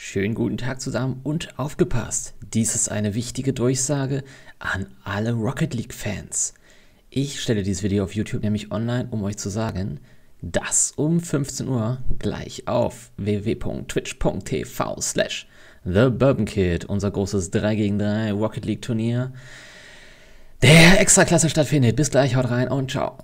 Schönen guten Tag zusammen und aufgepasst! Dies ist eine wichtige Durchsage an alle Rocket League-Fans. Ich stelle dieses Video auf YouTube nämlich online, um euch zu sagen, dass um 15 Uhr gleich auf www.twitch.tv slash The Bourbon Kid unser großes 3 gegen 3 Rocket League Turnier der Extraklasse stattfindet. Bis gleich, haut rein und ciao!